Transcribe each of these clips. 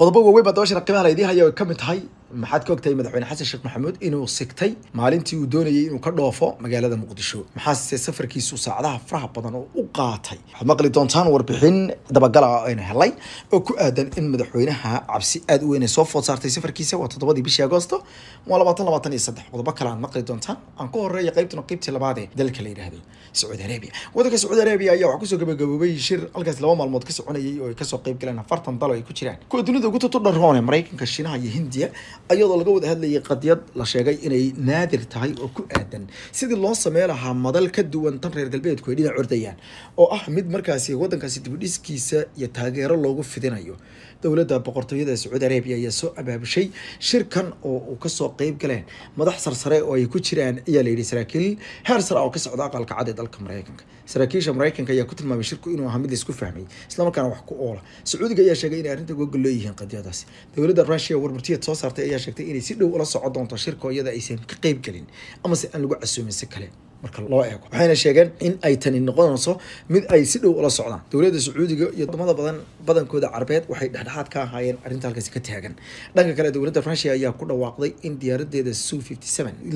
qodobo waaweyn baa dabashi raqiimaha la idiin haya ay ka mid tahay maxaad ka ogtahay madaxweyne xasan sheekh maxamuud inuu sigtay maalintii uu doonayay inuu ka dhoofo magaalada muqdisho maxaase safarkiisu saacadaha faraha badan oo u qaatay waxaad maqli doontaan warbixin dabagala ah aynu helay oo ku aadan in madaxweynaha cabsi aad u weyn soo food saartay safarkiisa waa toddobadii bishii agoosto waa labaatan labaatan iyo saddex qodobo kale aad maqli doontaan aan ka horeeya qaybtuna qaybtii labaad ee dalka la yidhaahday sacuudi arabia waddanka sacuudi arabia ayaa waxaa kusoo gabagaboobay shir halkaas laba maalmood ka soconayay oo ay kasoo qayb galeen afartan dal oo ay ku jiraan kuwa dunida ugu tutudharoone maraykanka shiinaha iyo hindiya ayadoo laga wada hadlayay qadiyad la sheegay inay naadir tahay oo ku aadan sidii loo samey lahaa madal ka duwan tan reer galbeedku ay dhinac ordayaan oo ah mid markaasi wadankaasi dibudhiskiisa iyo taageero loogu fidinayo dowladda boqortooyada sacuudi arabiya ayaa soo abaabushay shirkan oo uu kasoo qeyb galeen madax sarsare oo ay ku jiraan ayaa layidhi saraakiil heer sare oo ka socda aqalka cad ee dalka maraykanka saraakiisha maraykanka ayaa ku tilmaamay shirku inuu ahaa mid laisku fahmay islamarkaana wax ku oola sacuudiga ayaa sheegay inay arrinta gogol leeyihiin qadiyadaasi dowladda rusia warmurtiyeed soo saartay ayaa sheegtay inay si dhow ula soco doonto shirko iyada aysan ka qeyb gelin amase aan lagu casuumin si kale marka loo eego waxayna sheegeen in ay tani noqonayso mid ay si dhow ula socdaan dowladda sacuudiga iyo wadamada badan badankooda carbeed waxay dhexdhexaad ka ahaayeen arrinta halkaasi ka taagan dhanka kale dowladda ruushia ayaa ku dhawaaqday in diyaaradeeda su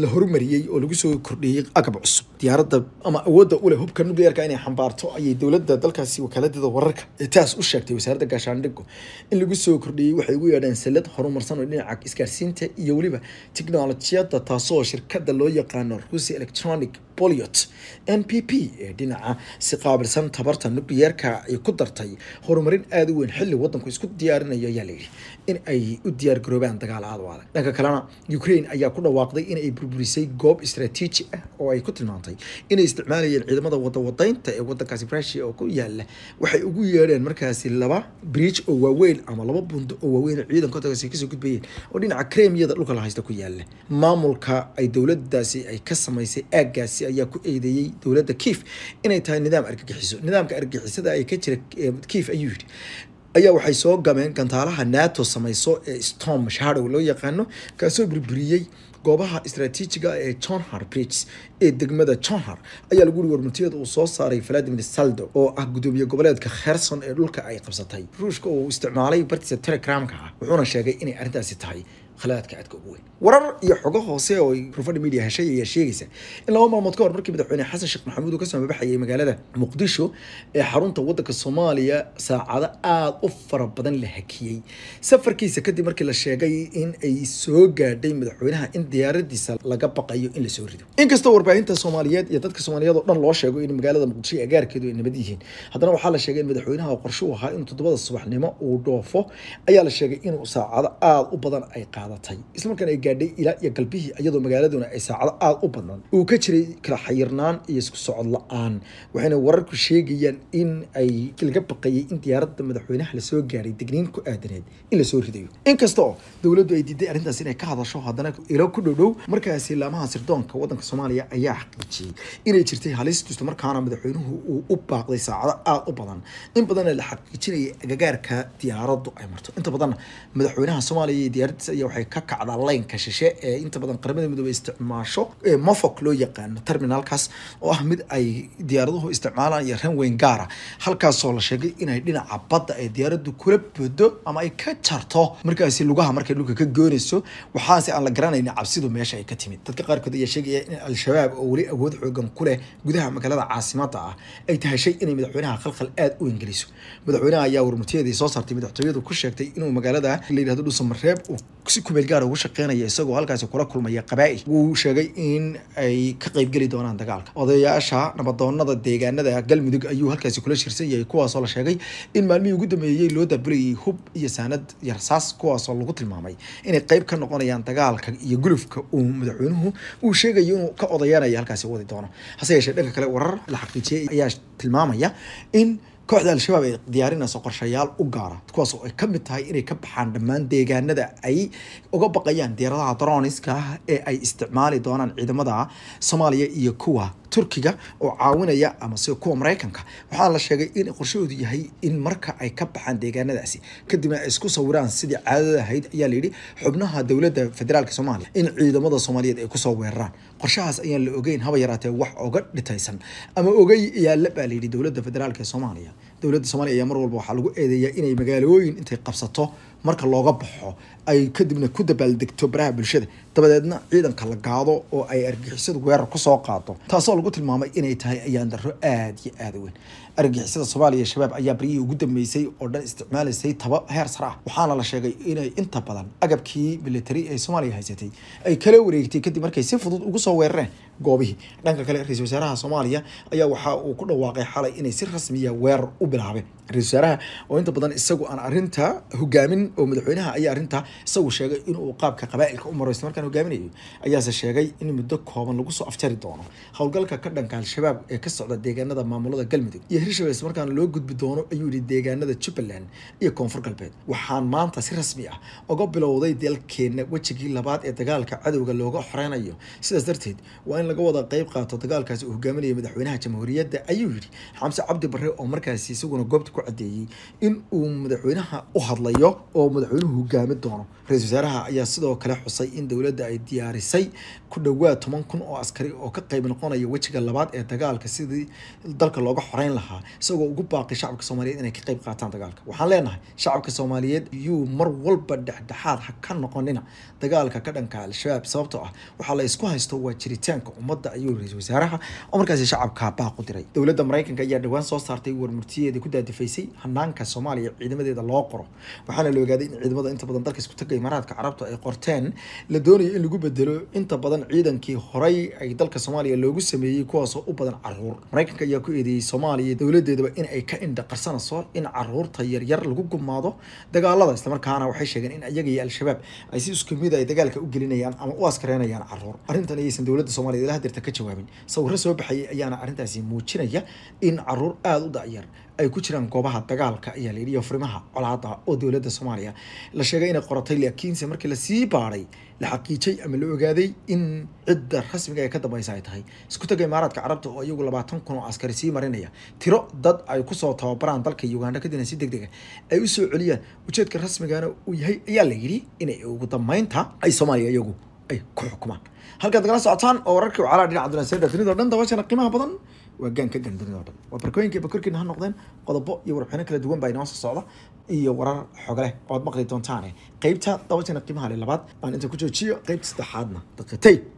la horumariyey oo lagu soo kordhiyey agab cusub diyaarada ama awoodda uleh hubka nuclearka inay xambaarto ayay dowladda dalkaasi wakaaladada wararka ee taas u sheegtay wasaaradda gaashaandhigo in lagu soo kordhiyey waxay ugu yeedheen salad horumarsan oo dhinaca isgaarsiinta iyo weliba tiknolojiyadda taasoo shirkadda loo yaqaano ruusia electronic poliot m p p ee dhinaca si qaabilsan tabarta nucleyeerka ay ku dartay horumarin aada u weyn xilli wadanku isku diyaarinayo ayaa layidhi in ay u diyaar garoobaan dagaal aad u adag dhanka kalena ukraine ayaa ku dhawaaqday inay burburisay goob istraatiiji ah oo ay ku tilmaantay inay isticmaalayeen ciidamada wadawadaynta ee wadankaasi rusia oo ku yaala waxay ugu yeedheen markaasi laba bridge oo waaweyn ama laba bundo oo waaweyn ciidankoodagaasi kasoo gudbayeen oo dhinaca kremiyada dhulka la haysta ku yaala maamulka ay dowladaasi ay ka samaysay aagaasi ayaa ku eedeeyey dowladda kief inay tahay nidaam argagixiso nidaamka argagixisada ay ka jira eh, kief ayuu yidhi ayaa waxay soo gameen gantaalaha nato samayso ee stom shadow loo yaqaano kaasoo burburiyey goobaha istraatiijiga ee johnhar bridge ee degmada johnhar ayaa lagu uri warmutiyada uu soo saaray valadimir saldo oo ah gudoomiye goboleedka kherson ee dhulka ay qabsatay ruushka uu isticmaalay bartiisa telegramka ah wuxuuna sheegay inay arrintaasi tahay khalaadka cadka ugu weyn warar iyo xogo hoose oo ay profad media heshay ayaa sheegaysa in laba maalmood ka hor markii madaxweyne xasan sheekh maxamuud uu ka soo mabaxayay magaalada muqdisho ee xarunta waddanka soomaaliya saacado aada u fara badan la hakiyey safarkiisa kadib markii la sheegay in ay soo gaadhay madaxweynaha in diyaaradiisa laga baqayo in lasoo rido inkastoo warbaahinta soomaaliyeed iyo dadka soomaaliyeed oo dhan loo sheego in magaalada muqdisho iyo agaarkeedu ay nabad yihiin haddana waxaa la sheegay in madaxweynaha qorshe ahaa inuu toddobada subaxnimo uu dhoofo ayaa la sheegay inuu saacado aada u badan ay qaado qaadatay islamarkaan ay gaadhay ilaa iyo galbihii iyadoo magaaladuna ay saacado aada u badnan uu ka jiray kala xayirnaan iyo isku socod la-aan waxayna wararku sheegayaan in ay laga baqayay in diyaaradda madaxweynaha lasoo gaaray degniin ku aadaneed in lasoo ridayo inkasta dowladdu ay diiday arrintaas inay ka hadasho haddana ilo ku dhowdhow markaasi laamaha sirdoonka waddanka soomaaliya ayaa xaqiijiyey inay jirtay halis islamarkaana madaxweynuhu uu u baaqday saacado aada u badan in badanna la xaqiijinayay agagaarka diyaaraddu ay marto inta badanna madaxweynaha soomaaliya iyo diyaaradiisa ayaa waxay ka kacdaa laynka shishe ee inta badan qaramada midoobey isticmaasho mofoc loo yaqaano terminalkaas oo ah mid ay diyaaraduhu isticmaalaan iyo ranweyn gaara halkaasoo la sheegay inay dhinaca badda ay diyaaraddu kula bodo ama ay ka jarto markaasi lugaha markay dhulka ka goonayso waxaase aan la garanayn cabsidu meesha ay ka timid dadka qaarkood ayaa sheegaya in al-shabaab oo weli awood xoogan ku leh gudaha magaalada caasimada ah ay tahashay inay madaxweynaha khalkhal aada u ingeliso madaxweynaha ayaa warmutiyadii soo saartay madaxtooyadu ku sheegtay inuu magaalada la yidhahdo dhuusamareeb si gaara ugu shaqeynaya isagoo halkaasi kula kulmaya qabaa-il wuu sheegay in ay ka qeybgeli doonaan dagaalka odayaasha nabadoonada deegaanada galmudug ayuu halkaasi kula shirsan yahay kuwaasoo la sheegay in maalmihii ugu dambeeyey loo daabulayay hub iyo saanad iyo rasaas kuwaasoo lagu tilmaamay inay qeyb ka noqonayaan dagaalka iyo gulufka uu madaxweynuhu uu sheegayo inuu ka odayanayo halkaasi wadi doono hase yeeshee dhanka kale warar la xaqiijiyey ayaa tilmaamaya in kooxda al-shabaab ay diyaarinayso qorshayaal u gaara kuwaas oo ay ka mid tahay inay ka baxaan dhammaan deegaanada ay uga baqayaan diyaaradaha droniska ee ay isticmaali doonaan ciidamada soomaaliya iyo kuwa turkiga oo caawinaya ama sida kuwa maraykanka waxaa la sheegay in qorshahoodu yahay in marka ay ka baxaan deegaanadaasi kadibna ay isku sawiraan sidii caadada ahayd ayaa layidhi xubnaha dowladda federaalka soomaaliya in ciidamada soomaaliyeed ay kusoo weeraraan qorshahaas ayaan la ogeyn haba yaraatee wax oga dhitaysan ama ogey yaalla baa layidhi dowladda federaalk ee soomaaliya dowladda soomaaliya ayaa mar walba waxaa lagu eedeeya inay magaalooyin intay qabsato marka looga baxo ay kadibna ku dabaaldegto baraha bulshada dabadeedna ciidanka la gaado oo ay argixisadu weerar kusoo qaado taasoo lagu tilmaamay inay tahay ayaan darro aada iyo aada weyn argagixisada soomaaliya shabaab ayaa baryihii ugu dambeysay oo dhan isticmaalaysay taba heer sar waxaana la sheegay inay inta badan agabkii militari ee soomaaliya haysatay ay kala wareegtay kadib markay si fudud ugu soo weerareen goobihii dhanka kale ra-isul wasaaraha soomaaliya ayaa waxa uu ku dhawaaqay xalay inay si rasmiya ah weerar u bilaabeen ra-isul wasaaraha oo inta badan isagu aan arrinta hogaamin oo madaxweynaha ayaa arrinta isagu sheegay inuu qaabka qabaa'ilka u maro isla markaan hogaaminayo ayaase sheegay in muddo kooban lagu soo afjari doono howlgalka ka dhanka al-shabaab ee ka socda deegaanada maamulada galmudug iyo hirshabels markaan loo gudbi doono ayuu yihi deegaanada jubbaland iyo koonfur galbeed waxaan maanta si rasmi ah uga bilowday dalkeenna wejigii labaad ee dagaalka cadowga looga xoreynayo sidaas darteed waa in laga wada qayb qaato dagaalkaasi uu hogaaminaya madaxweynaha jamhuuriyadda ayuu yidhi xamse cabdi barre oo markaasi isaguna goobta ku caddeeyey in uu madaxweynaha u hadlayo oo madaxweynuhu hogaami doono ra-isul wasaaraha ayaa sidoo kale xusay in dowladda ay diyaarisay ku dhowaad toban kun oo askari oo ka qayb noqonaya wejiga labaad ee dagaalka sidii dalka looga xoreyn lahaa ahaa isagoo ugu baaqay shacabka soomaaliyeed inay ka qayb qaataan dagaalka waxaan leenahay shacabka soomaaliyeed yuu mar walba dhexdhexaad ha ka noqonina dagaalka ka dhanka al-shabaab sababtoo ah waxaa la isku haysto waa jiritaanka ummadda ayuu ra-iisul wasaaraha oo markaasi shacabka baaq u diray dowladda maraykanka ayaa dhawaan soo saartay warmurtiyeeda ku daadifaysay hanaanka soomaaliya ciidamadeeda loo qoro waxaana la ogaaday in ciidamada inta badan dalka iskutaga imaaraadka carabta ay qorteen la doonayo in lagu bedelo inta badan ciidankii horay ay dalka soomaaliya loogu sameeyey kuwaasoo u badan caruur maraykanka ayaa ku eedeeyey soomaaliya dowladeedaba in ay ka indha qarsanayso in caruurta yaryar lagu gumaado dagaalada islamarkaana waxay sheegeen in iyaga iyo al-shabaab ay si isku mid ah ay dagaalka u gelinayaan ama u askareynayaan caruur arrintan ayaysan dowladda soomaliya ilaa hadeerta ka jawaabin sawirro soo baxayay ayaana arrintaasi muujinaya in caruur aada u dacyar ay ku jiraan goobaha dagaalka ayaa la yidhi furimaha colaada oo dowladda soomaaliya la sheegay inay qoratay laakiinse markii lasii baaray la xaqiijay ama la ogaaday in cidda rasmiga ee ka dambaysa ay tahay isku tagga imaaraadka carabta oo iyagu labaatan kun oo askari sii marinaya tiro dad ay kusoo tababaraan dalka uganda kadibna si deg dega ah ay usoo celiyaan ujeedka rasmigana uu yahay ayaa la yidhi inay ugu dambeynta ay soomaaliya iyagu ay ku xukumaan halkaad nagala socotaan oo wararkii wacalaa dhinaca dunaseeda dunidao dhan dabashana qiimaha badan waa gaan ka gan dunida dhan waa barkooyinkai bakorkiina ha noqdeen qodobo iyo warbixino kala duwan baa inoo soo socda iyo warar xogo ood ooad maqli doontaane qaybta dabatina qiimaha le labaad baan inta ku joojiyo qaybta saddexaadna dadka